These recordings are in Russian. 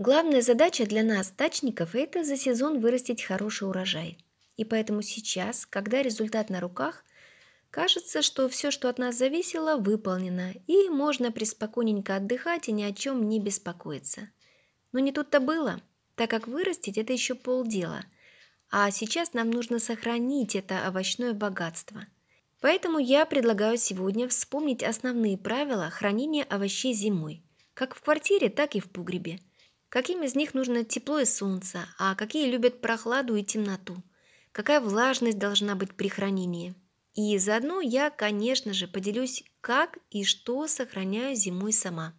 Главная задача для нас, дачников, это за сезон вырастить хороший урожай. И поэтому сейчас, когда результат на руках, кажется, что все, что от нас зависело, выполнено, и можно приспокойненько отдыхать и ни о чем не беспокоиться. Но не тут-то было, так как вырастить – это еще полдела. А сейчас нам нужно сохранить это овощное богатство. Поэтому я предлагаю сегодня вспомнить основные правила хранения овощей зимой, как в квартире, так и в погребе – Каким из них нужно тепло и солнце, а какие любят прохладу и темноту? Какая влажность должна быть при хранении? И заодно я, конечно же, поделюсь, как и что сохраняю зимой сама.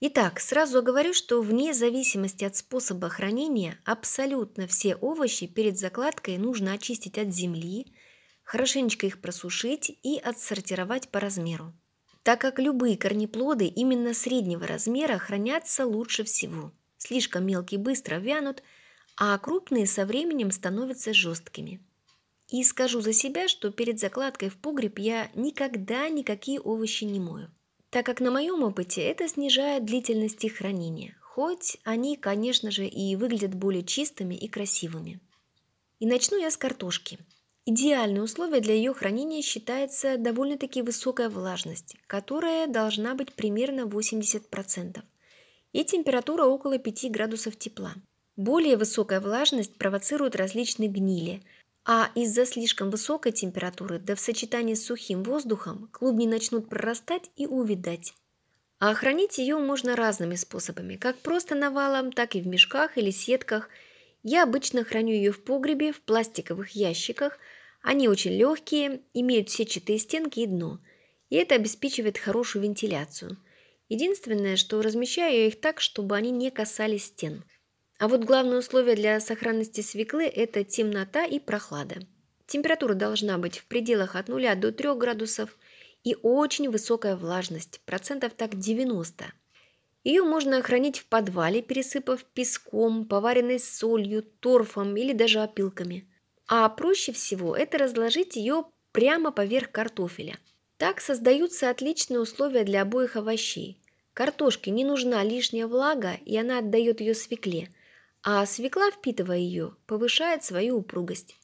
Итак, сразу говорю, что вне зависимости от способа хранения абсолютно все овощи перед закладкой нужно очистить от земли, хорошенечко их просушить и отсортировать по размеру так как любые корнеплоды именно среднего размера хранятся лучше всего. Слишком мелкие быстро вянут, а крупные со временем становятся жесткими. И скажу за себя, что перед закладкой в погреб я никогда никакие овощи не мою, так как на моем опыте это снижает длительность их хранения, хоть они, конечно же, и выглядят более чистыми и красивыми. И начну я с картошки – Идеальные условия для ее хранения считается довольно-таки высокая влажность, которая должна быть примерно 80%, и температура около 5 градусов тепла. Более высокая влажность провоцирует различные гнили, а из-за слишком высокой температуры, да в сочетании с сухим воздухом, клубни начнут прорастать и увидать. А хранить ее можно разными способами, как просто навалом, так и в мешках или сетках – я обычно храню ее в погребе в пластиковых ящиках. Они очень легкие, имеют сетчатые стенки и дно. И это обеспечивает хорошую вентиляцию. Единственное, что размещаю я их так, чтобы они не касались стен. А вот главное условие для сохранности свеклы – это темнота и прохлада. Температура должна быть в пределах от 0 до 3 градусов и очень высокая влажность, процентов так 90. Ее можно хранить в подвале, пересыпав песком, поваренной солью, торфом или даже опилками. А проще всего это разложить ее прямо поверх картофеля. Так создаются отличные условия для обоих овощей. Картошке не нужна лишняя влага, и она отдает ее свекле, а свекла, впитывая ее, повышает свою упругость.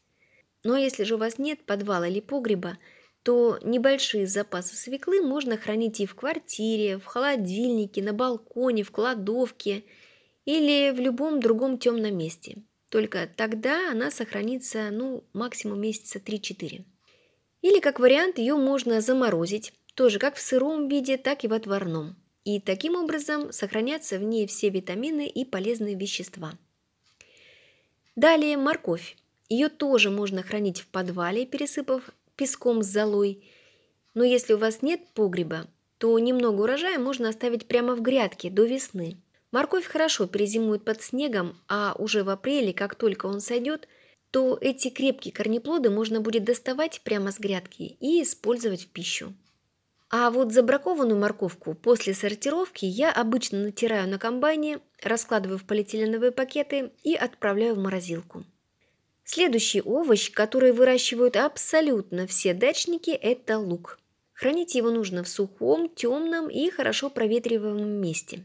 Но если же у вас нет подвала или погреба – то небольшие запасы свеклы можно хранить и в квартире, в холодильнике, на балконе, в кладовке или в любом другом темном месте. Только тогда она сохранится ну, максимум месяца 3-4. Или как вариант ее можно заморозить, тоже как в сыром виде, так и в отварном. И таким образом сохранятся в ней все витамины и полезные вещества. Далее морковь. Ее тоже можно хранить в подвале, пересыпав песком с золой. Но если у вас нет погреба, то немного урожая можно оставить прямо в грядке до весны. Морковь хорошо перезимует под снегом, а уже в апреле, как только он сойдет, то эти крепкие корнеплоды можно будет доставать прямо с грядки и использовать в пищу. А вот забракованную морковку после сортировки я обычно натираю на комбайне, раскладываю в полиэтиленовые пакеты и отправляю в морозилку. Следующий овощ, который выращивают абсолютно все дачники, это лук. Хранить его нужно в сухом, темном и хорошо проветриваемом месте.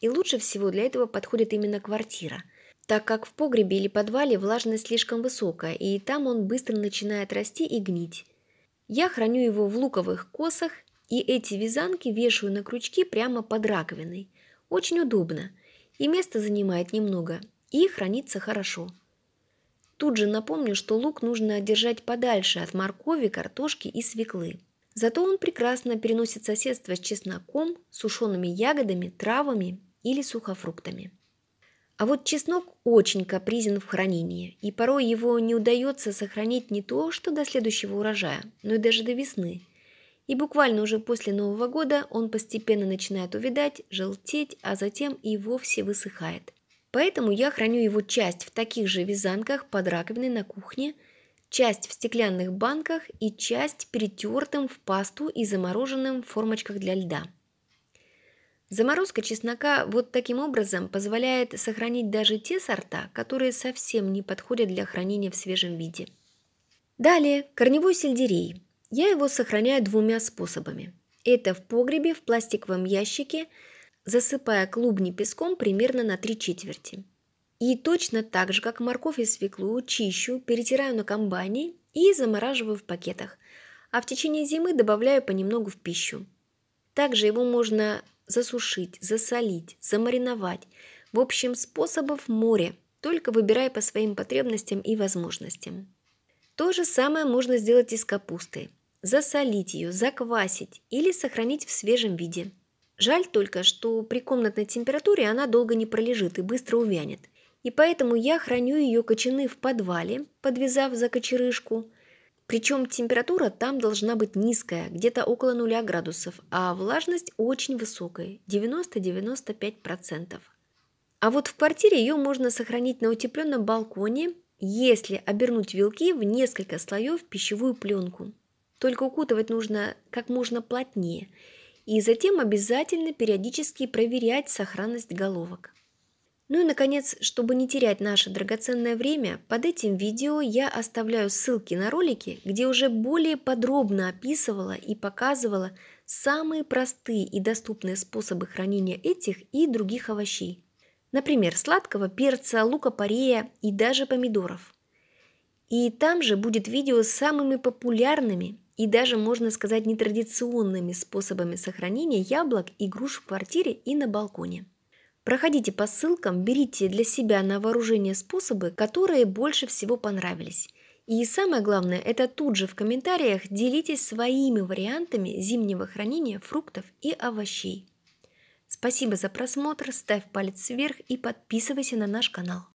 И лучше всего для этого подходит именно квартира, так как в погребе или подвале влажность слишком высокая, и там он быстро начинает расти и гнить. Я храню его в луковых косах, и эти вязанки вешаю на крючки прямо под раковиной. Очень удобно, и место занимает немного, и хранится хорошо. Тут же напомню, что лук нужно держать подальше от моркови, картошки и свеклы. Зато он прекрасно переносит соседство с чесноком, сушеными ягодами, травами или сухофруктами. А вот чеснок очень капризен в хранении, и порой его не удается сохранить не то, что до следующего урожая, но и даже до весны. И буквально уже после Нового года он постепенно начинает увядать, желтеть, а затем и вовсе высыхает. Поэтому я храню его часть в таких же вязанках под раковиной на кухне, часть в стеклянных банках и часть перетертым в пасту и замороженным в формочках для льда. Заморозка чеснока вот таким образом позволяет сохранить даже те сорта, которые совсем не подходят для хранения в свежем виде. Далее, корневой сельдерей. Я его сохраняю двумя способами. Это в погребе в пластиковом ящике – засыпая клубни песком примерно на три четверти. И точно так же, как морковь и свеклу, чищу, перетираю на комбайне и замораживаю в пакетах, а в течение зимы добавляю понемногу в пищу. Также его можно засушить, засолить, замариновать. В общем, способов море, только выбирая по своим потребностям и возможностям. То же самое можно сделать и с капустой. Засолить ее, заквасить или сохранить в свежем виде – Жаль только, что при комнатной температуре она долго не пролежит и быстро увянет. И поэтому я храню ее кочаны в подвале, подвязав за кочерышку. Причем температура там должна быть низкая, где-то около нуля градусов, а влажность очень высокая, 90-95%. А вот в квартире ее можно сохранить на утепленном балконе, если обернуть вилки в несколько слоев пищевую пленку. Только укутывать нужно как можно плотнее – и затем обязательно периодически проверять сохранность головок. Ну и, наконец, чтобы не терять наше драгоценное время, под этим видео я оставляю ссылки на ролики, где уже более подробно описывала и показывала самые простые и доступные способы хранения этих и других овощей. Например, сладкого перца, лука-порея и даже помидоров. И там же будет видео с самыми популярными и даже, можно сказать, нетрадиционными способами сохранения яблок и груш в квартире и на балконе. Проходите по ссылкам, берите для себя на вооружение способы, которые больше всего понравились. И самое главное, это тут же в комментариях делитесь своими вариантами зимнего хранения фруктов и овощей. Спасибо за просмотр, ставь палец вверх и подписывайся на наш канал.